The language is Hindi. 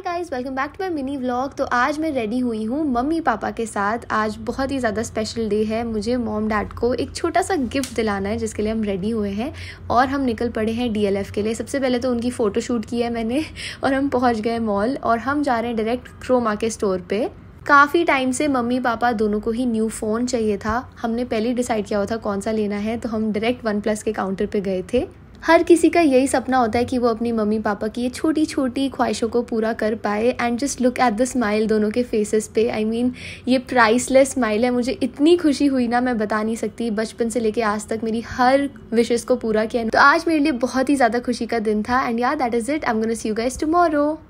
high guys welcome back to my mini vlog तो आज मैं रेडी हुई हूँ मम्मी पापा के साथ आज बहुत ही ज़्यादा स्पेशल डे है मुझे मॉम डैड को एक छोटा सा गिफ्ट दिलाना है जिसके लिए हम रेडी हुए हैं और हम निकल पड़े हैं एफ के लिए सबसे पहले तो उनकी फ़ोटो शूट की है मैंने और हम पहुँच गए मॉल और हम जा रहे हैं डायरेक्ट क्रोमा के स्टोर पर काफ़ी टाइम से मम्मी पापा दोनों को ही न्यू फ़ोन चाहिए था हमने पहले डिसाइड किया हुआ था कौन सा लेना है तो हम डायरेक्ट वन प्लस के काउंटर पे गए थे हर किसी का यही सपना होता है कि वो अपनी मम्मी पापा की ये छोटी छोटी ख्वाहिशों को पूरा कर पाए and just look at the smile दोनों के फेसेस पे आई I मीन mean, ये प्राइसलेस स्माइल है मुझे इतनी खुशी हुई ना मैं बता नहीं सकती बचपन से लेके आज तक मेरी हर विशेज़ को पूरा किया तो आज मेरे लिए बहुत ही ज़्यादा खुशी का दिन था and yeah that is it I am gonna see you guys tomorrow